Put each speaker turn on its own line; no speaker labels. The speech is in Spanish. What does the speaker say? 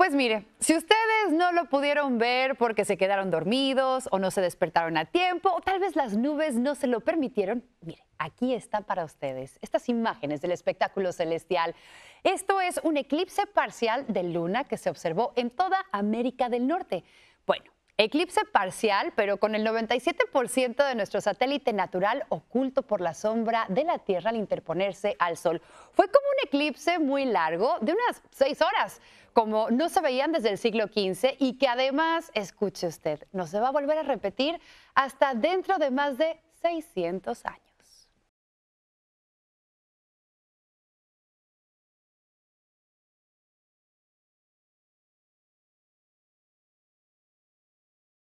Pues mire, si ustedes no lo pudieron ver porque se quedaron dormidos o no se despertaron a tiempo o tal vez las nubes no se lo permitieron, mire, aquí están para ustedes estas imágenes del espectáculo celestial. Esto es un eclipse parcial de luna que se observó en toda América del Norte. Bueno, Eclipse parcial, pero con el 97% de nuestro satélite natural oculto por la sombra de la Tierra al interponerse al Sol. Fue como un eclipse muy largo, de unas seis horas, como no se veían desde el siglo XV y que además, escuche usted, no se va a volver a repetir hasta dentro de más de 600 años.